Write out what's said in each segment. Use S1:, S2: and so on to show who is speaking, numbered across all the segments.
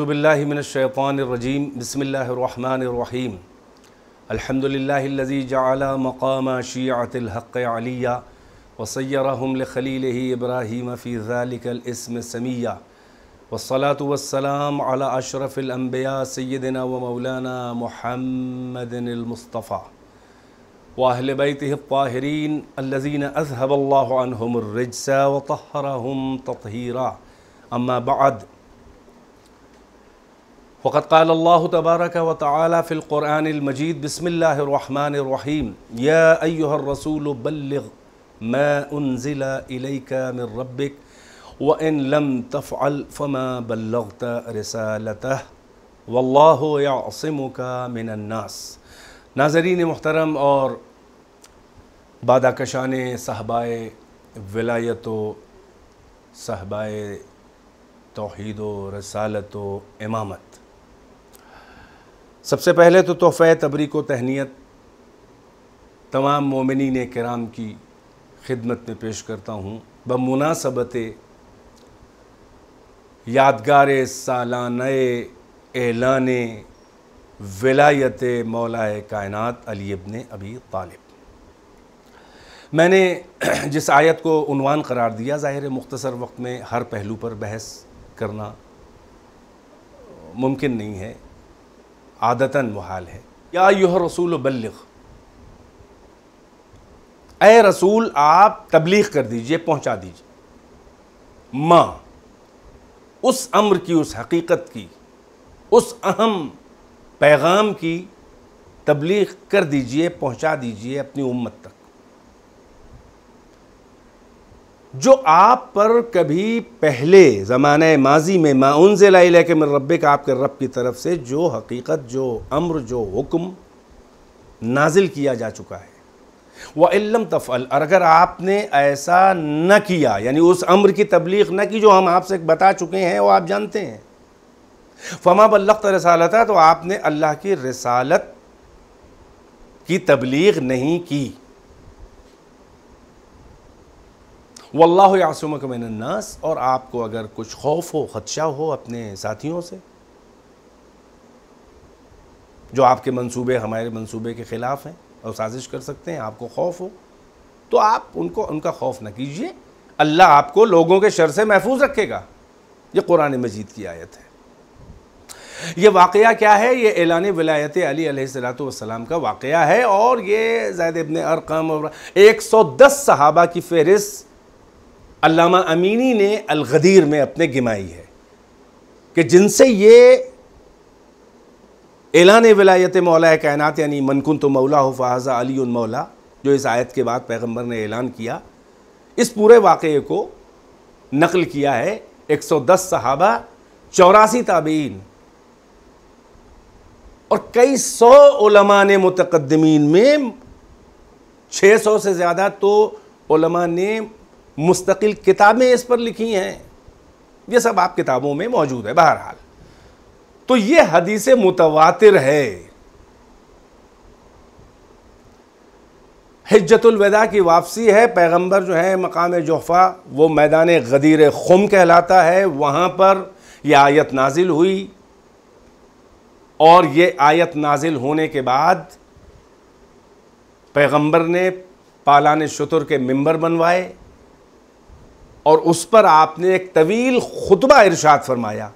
S1: أعوذ بالله من الشيطان الرجيم بسم الله الرحمن الرحيم الحمد لله الذي جعل مقام شيعة الحق عليا وصيرهم لخليله إبراهيم في ذلك الاسم السمية والصلاة والسلام على أشرف الأنبياء سيدنا ومولانا محمد المصطفى وأهل بيته الطاهرين الذين أذهب الله عنهم الرجس وطهرهم تطهيرا أما بعد وقد قال الله تبارك وتعالى في القرآن المجيد بسم الله الرحمن الرحيم يا أيها الرسول بلغ ما أنزل إليك من ربك وإن لم تفعل فما بلغت رسالته والله يعصمك من الناس ناظرین محترم اور کشان صحبائے ولایت و صحبائے توحید و رسالت و امامت सबसे पहले तो तोहफ़े तबरीक व तहनीत तमाम मोमिन कराम की खिदमत में पेश करता हूँ बमुनासबत यादगार सालान एलान विलायत मौलाए कायनत अली इबन अबी तालिब मैंने जिस आयत को उनवान करार दिया ज़ाहिर मुख्तसर वक्त में हर पहलू पर बहस करना मुमकिन नहीं है आदतन मुहाल है या यूह रसूल बल्लग ए रसूल आप तबलीग कर दीजिए पहुंचा दीजिए माँ उस अम्र की उस हकीकत की उस अहम पैगाम की तबलीग कर दीजिए पहुंचा दीजिए अपनी उम्मत तक जो आप पर कभी पहले ज़माने माजी में माउन इलाके में रब का आपके रब की तरफ से जो हकीकत जो अम्र जो हुक्म नाजिल किया जा चुका है वम तफ़ल और अगर आपने ऐसा न किया यानी उस अम्र की तबलीग न की जो हम आपसे बता चुके हैं वो आप जानते हैं फमा बल्लत रसालत है तो आपने अल्लाह की रसालत की तबलीग नहीं की वल्लाह यासुमक नास और आपको अगर कुछ खौफ हो ख़दशा हो अपने साथियों से जो आपके मंसूबे हमारे मंसूबे के ख़िलाफ़ हैं और साजिश कर सकते हैं आपको खौफ हो तो आप उनको उनका खौफ न कीजिए अल्लाह आपको लोगों के शर से महफूज रखेगा ये कुरान मजीद की आयत है ये वाक़ क्या है ये एलान वलायत अली का वाक़ है और ये जैद इबन अरकम और दस सहाबा की फहरिस्त अल्लामा अमीनी ने अलगदीर में अपने गिमाई है कि जिनसे ये एलान वलायत मौला कायनत यानी मनकुन तो मौला हो फ़ाज़ा अली मौला जो इस आयत के बाद पैगम्बर ने ऐलान किया इस पूरे वाक़े को नकल किया है 110 सहाबा चौरासी ताबीन और कई सौ ने मुतकदमीन में 600 से ज़्यादा तो ने मुस्तकिल किताबें इस पर लिखी हैं ये सब आप किताबों में मौजूद है बहरहाल तो ये हदीस मुतवातिर है हजतुलविदा की वापसी है पैगंबर जो है मकाम जोहफ़ा वो मैदान गदीर खुम कहलाता है वहाँ पर यह आयत नाजिल हुई और ये आयत नाजिल होने के बाद पैगंबर ने पालान शतुर के मंबर बनवाए और उस पर आपने एक तवील खुतबा इरशाद फरमाया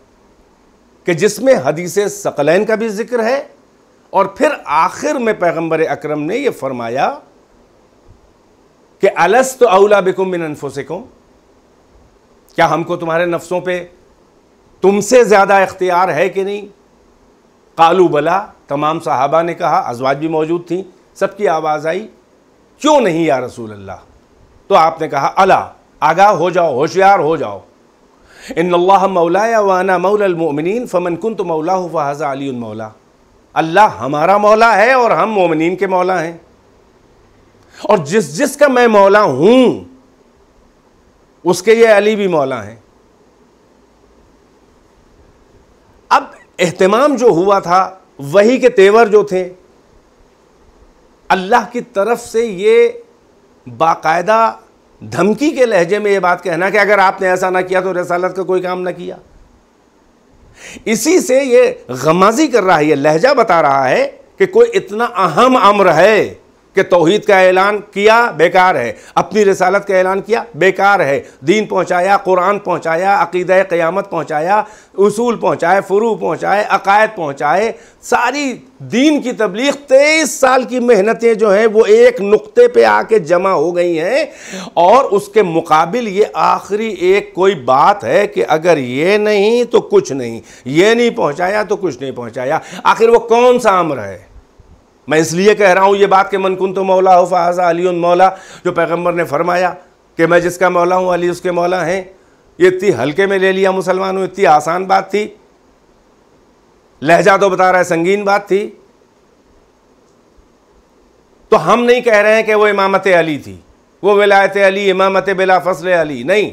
S1: कि जिसमें हदीस सकलैन का भी जिक्र है और फिर आखिर में पैगंबर अकरम ने यह फरमाया कि अलस तो अवला बिकुम मिन अनफुसिकुम क्या हमको तुम्हारे नफ्सों पे तुमसे ज़्यादा इख्तियार है कि नहीं कालू बला तमाम साहबा ने कहा अजवाज भी मौजूद थी सबकी आवाज़ आई क्यों नहीं या रसूल अल्लाह तो आपने कहा अला आगाह हो जाओ होशियार हो जाओ इन मौलाया वाना मौलमिन फ़मन कन तो मौला हो फ़ाजा अली मौला अल्लाह हमारा मौला है और हम मोमिन के मौला हैं और जिस जिस का मैं मौला हूं उसके ये अली भी मौला हैं अब एहतमाम जो हुआ था वही के तेवर जो थे अल्लाह की तरफ से ये बाकायदा धमकी के लहजे में यह बात कहना कि अगर आपने ऐसा ना किया तो रसालत का कोई काम ना किया इसी से यह गमाजी कर रहा है यह लहजा बता रहा है कि कोई इतना अहम अम्र है कि तोहहीद का ऐलान किया बेकार है अपनी रसालत का ऐलान किया बेकार है दीन पहुँचाया कुरान पहुँचाया अकीद क़्यामत पहुँचाया उसूल पहुँचाए फ़रू पहुँचाए अकायद पहुँचाए सारी दीन की तबलीग तेईस साल की मेहनतें जो हैं वो एक नुक्ते पे आके जमा हो गई हैं और उसके मुकाबिल ये आखिरी एक कोई बात है कि अगर ये नहीं तो कुछ नहीं ये नहीं पहुँचाया तो कुछ नहीं पहुँचाया आखिर वो कौन सा अम्र है मैं इसलिए कह रहा हूँ ये बात कि मनकुन तो मौला हो फ़ाजा अली मौला जो पैगम्बर ने फरमाया कि मैं जिसका मौला हूँ अली उसके मौला हैं ये इतनी हल्के में ले लिया मुसलमानों इतनी आसान बात थी लहजा तो बता रहा है संगीन बात थी तो हम नहीं कह रहे हैं कि वो इमामत अली थी वो विलायत अली इमामत बिला फसल अली नहीं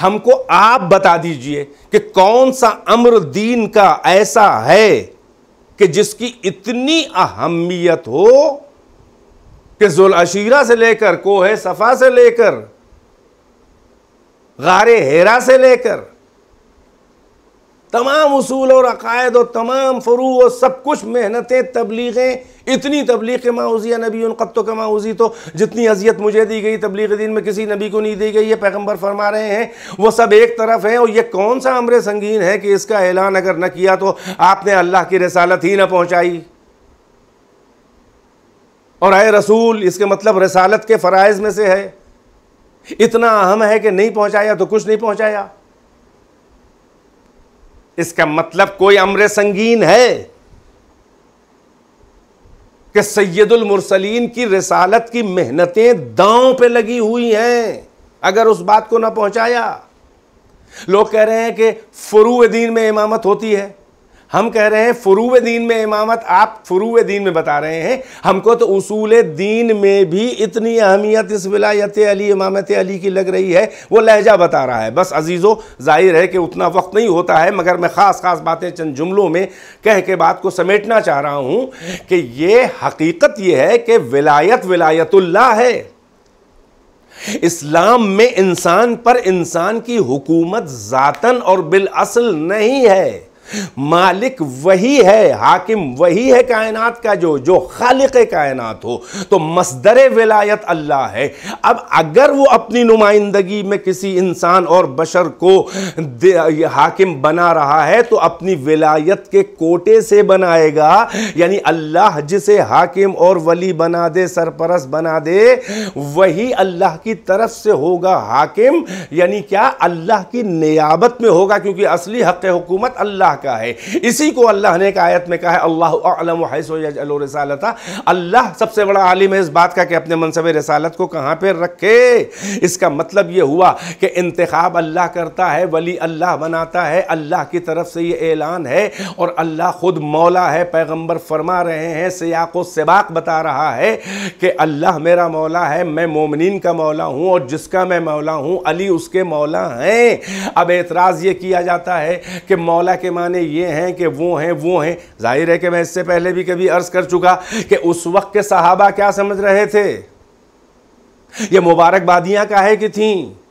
S1: हमको आप बता दीजिए कि कौन सा अम्र दीन का ऐसा है कि जिसकी इतनी अहमियत हो कि अशीरा से लेकर कोहे सफ़ा से लेकर गार हेरा से लेकर तमाम असूल और अकायद और तमाम फ़रू और सब कुछ मेहनतें तबलीगें इतनी तबलीग माउजिया नबी उन कत्तों के माउजी तो जितनी अजियत मुझे दी गई तबलीग दिन में किसी नबी को नहीं दी गई ये पैगम्बर फरमा रहे हैं वो सब एक तरफ हैं और ये कौन सा अमर संगीन है कि इसका ऐलान अगर न किया तो आपने अल्लाह की रसालत ही ना पहुँचाई और आए रसूल इसके मतलब रसालत के फ़रज़ में से है इतना अहम है कि नहीं पहुँचाया तो कुछ नहीं पहुँचाया इसका मतलब कोई अम्र संगीन है कि सैदुल मुरसलीन की रिसालत की मेहनतें दांव पे लगी हुई हैं अगर उस बात को ना पहुंचाया लोग कह रहे हैं कि फ़रू दीन में इमामत होती है हम कह रहे हैं फ़ुरूव दीन में इमामत आप फ़ुरूव दीन में बता रहे हैं हमको तो उसूल दीन में भी इतनी अहमियत इस विलायत अली इमामत अली की लग रही है वो लहजा बता रहा है बस अजीज़ो जाहिर है कि उतना वक्त नहीं होता है मगर मैं ख़ास ख़ास बातें चंद जुमलों में कह के बात को समेटना चाह रहा हूँ कि ये हकीकत ये है कि विलायत विलायतुल्ला है इस्लाम में इंसान पर इंसान की हुकूमत ज़ातन और बिल असल नहीं है मालिक वही है हाकिम वही है कायनात का जो जो खालिक कायनात हो तो मसदर विलायत अल्लाह है अब अगर वो अपनी नुमाइंदगी में किसी इंसान और बशर को हाकिम बना रहा है तो अपनी विलायत के कोटे से बनाएगा यानी अल्लाह जिसे हाकिम और वली बना दे सरपरस बना दे वही अल्लाह की तरफ से होगा हाकिम यानी क्या अल्लाह की नियाबत में होगा क्योंकि असली हक हुकूमत अल्लाह अल्लाह का है इसी को अल्लाह ने एक आयत में कहा है अल्लाह अल्लाह सबसे बड़ा आलिम है इस बात का कि अपने मनसब रसालत को कहाँ पर रखे इसका मतलब ये हुआ कि इंतखब अल्लाह करता है वली अल्लाह बनाता है अल्लाह की तरफ से ये ऐलान है और अल्लाह ख़ुद मौला है पैगम्बर फरमा रहे हैं सयाको सबाक बता रहा है कि अल्लाह मेरा मौला है मैं मोमिन का मौला हूँ और जिसका मैं मौला हूँ अली उसके मौला हैं अब एतराज़ ये किया जाता है कि मौला के मान फ़लाने ये हैं कि वो हैं वो हैं जाहिर है कि मैं इससे पहले भी कभी अर्ज़ कर चुका कि उस वक्त के सहाबा क्या समझ रहे थे ये मुबारकबादियाँ काहे की थीं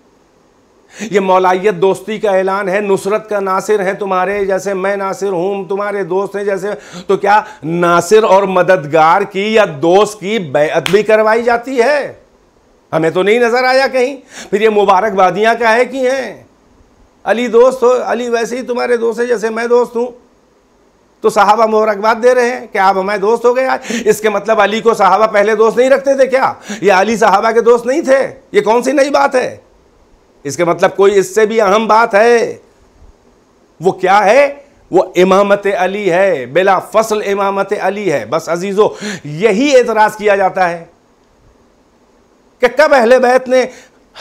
S1: ये मौलायत दोस्ती का ऐलान है नुसरत का नासिर है तुम्हारे जैसे मैं नासिर हूँ तुम्हारे दोस्त हैं जैसे तो क्या नासिर और मददगार की या दोस्त की बैत भी करवाई जाती है हमें तो नहीं नज़र आया कहीं फिर ये मुबारकबादियाँ काहे की हैं अली दोस्त हो अली वैसे ही तुम्हारे दोस्त है जैसे मैं दोस्त हूँ तो साहबा मुबारकबाद दे रहे हैं कि आप हमारे दोस्त हो गए आज इसके मतलब अली को साहबा पहले दोस्त नहीं रखते थे क्या ये अली साहबा के दोस्त नहीं थे ये कौन सी नई बात है इसके मतलब कोई इससे भी अहम बात है वो क्या है वो इमामत अली है बेला फसल इमामत अली है बस अजीज़ो यही एतराज़ किया जाता है कि कब अहल बैत ने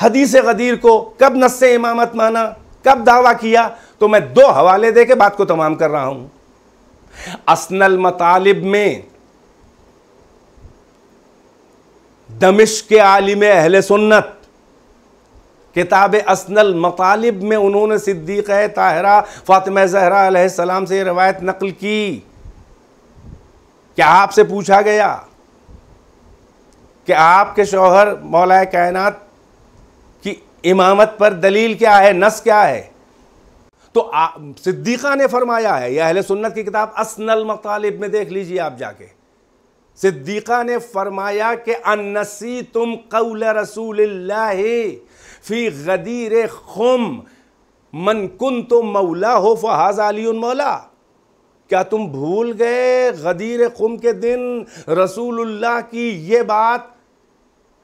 S1: हदीस गदीर को कब नस्से इमामत माना कब दावा किया तो मैं दो हवाले दे के बात को तमाम कर रहा हूं असनल मतालिब में दमिश के आलिम अहल सुन्नत किताब असनल मतालिब में उन्होंने सिद्दीक ताहरा फ़ातिमा जहरा सलाम से रवायत नकल की क्या आपसे पूछा गया कि आपके शौहर मौलाए कायनात इमामत पर दलील क्या है नस क्या है तो सिद्दीक़ा ने फरमाया है यह अहल सुन्नत की किताब असनल मतालिब में देख लीजिए आप जाके सिद्दीक़ा ने फरमाया कि अनसी तुम कौल रसूल फ़ी गदीर खुम मन कुन तो मौला हो फहाज अली मौला क्या तुम भूल गए गदीर खुम के दिन रसूलुल्लाह की ये बात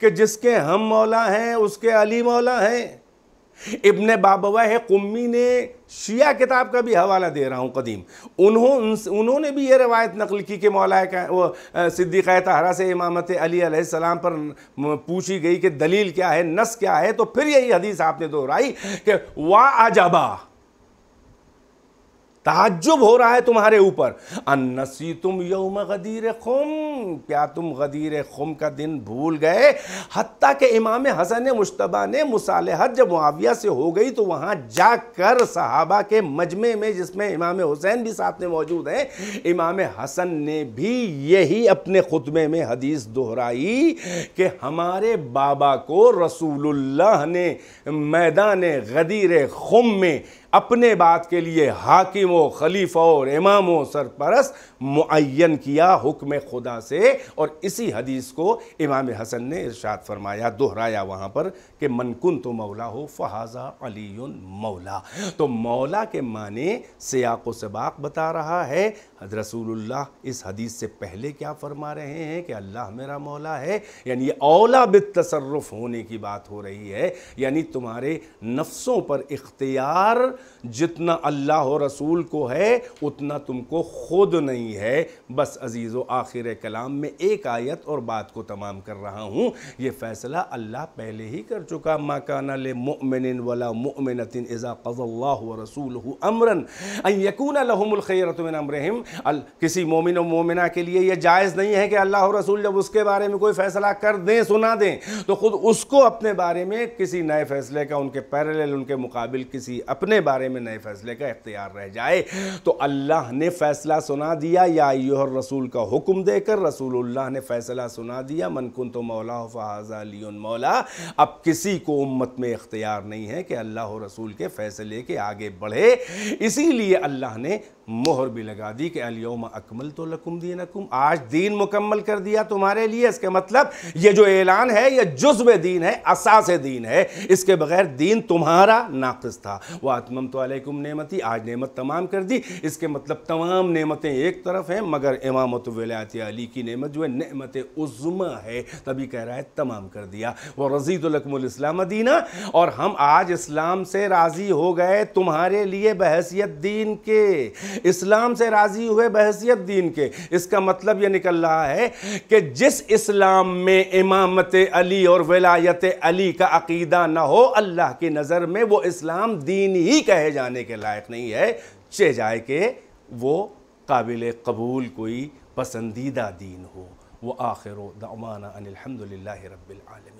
S1: कि जिसके हम मौला हैं उसके अली मौला हैं इब्ने बाबा है कुम्मी ने शिया किताब का भी हवाला दे रहा हूँ कदीम उन्हों उन्होंने भी ये रवायत नकल की कि मौला का वो सिद्दीक़ तहरा से इमामत अली सलाम पर पूछी गई कि दलील क्या है नस क्या है तो फिर यही हदीस आपने दोहराई कि वाह अजबा ताज्जुब हो रहा है तुम्हारे ऊपर अन्नसी तुम यौम गदीर खुम क्या तुम गदीर खुम का दिन भूल गए हत्ता के इमाम हसन मुशतबा ने मुसालहत जब मुआविया से हो गई तो वहां जाकर सहाबा के मजमे में जिसमें इमाम हुसैन भी साथ में मौजूद हैं इमाम हसन ने भी यही अपने खुतबे में हदीस दोहराई कि हमारे बाबा को रसूलुल्लाह ने मैदान गदीर खुम में अपने बात के लिए हाकिमों खलीफों और इमामों सरपरस मुन किया हुक्म खुदा से और इसी हदीस को इमाम हसन ने इर्शाद फरमाया दोहराया वहाँ पर कि मनकुन तो मौला हो फहाजा अली मौला तो मौला के माने सियाक सबाक बता रहा है रसूलुल्लाह इस हदीस से पहले क्या फरमा रहे हैं कि अल्लाह मेरा मौला है यानी अवला औला तसरफ होने की बात हो रही है यानी तुम्हारे नफ्सों पर इख्तियार जितना अल्लाह रसूल को है उतना तुमको खुद नहीं नहीं है बस अजीज़ आखिर कलाम में एक आयत और बात को तमाम कर रहा हूँ ये फ़ैसला अल्लाह पहले ही कर चुका माकाना ले मोमिन वला मोमिनतिन इज़ा रसूल अमरन यकून लहमुलखैरतमिन अमरहम किसी मोमिन व मोमिना के लिए यह जायज़ नहीं है कि अल्लाह रसूल जब उसके बारे में कोई फ़ैसला कर दें सुना दें तो ख़ुद उसको अपने बारे में किसी नए फ़ैसले का उनके पैरल उनके मुकाबिल किसी अपने बारे में नए फ़ैसले का इख्तियार रह जाए तो अल्लाह ने फ़ैसला सुना दिया दिया या यूहर रसूल का हुक्म देकर रसूलुल्लाह ने फैसला सुना दिया मनकुन तो मौला फ़ाजा मौला अब किसी को उम्मत में इख्तियार नहीं है कि अल्लाह रसूल के फ़ैसले के आगे बढ़े इसीलिए अल्लाह ने मोहर भी लगा दी कि अलियोम अकमल तो लकुम दीन अकुम आज दीन मुकम्मल कर दिया तुम्हारे लिए इसके मतलब ये जो ऐलान है यह जुज्व दीन है असास दीन है इसके बगैर दीन तुम्हारा नाकस था वह आत्मम तो अलैकुम नेमती आज नमत तमाम कर दी इसके मतलब तमाम नमतें एक तरफ हैं मगर इमामत वलायत अली की नमत जो है नमत उज़मा है तभी कह रहा है तमाम कर दिया वह रजीतलकमलाम दीना और हम आज इस्लाम से राज़ी हो गए तुम्हारे लिए बहसीत दीन के इस्लाम से राज़ी हुए बहसीत दीन के इसका मतलब ये निकल रहा है कि जिस इस्लाम में इमामत अली और वलायत अली का अकीदा ना हो अल्लाह की नज़र में वो इस्लाम दीन ही कहे जाने के लायक नहीं है चे जाए कि वो काबिल कबूल कोई पसंदीदा दीन हो वो आखिर दाना अनिलहमदिल्ला रबालम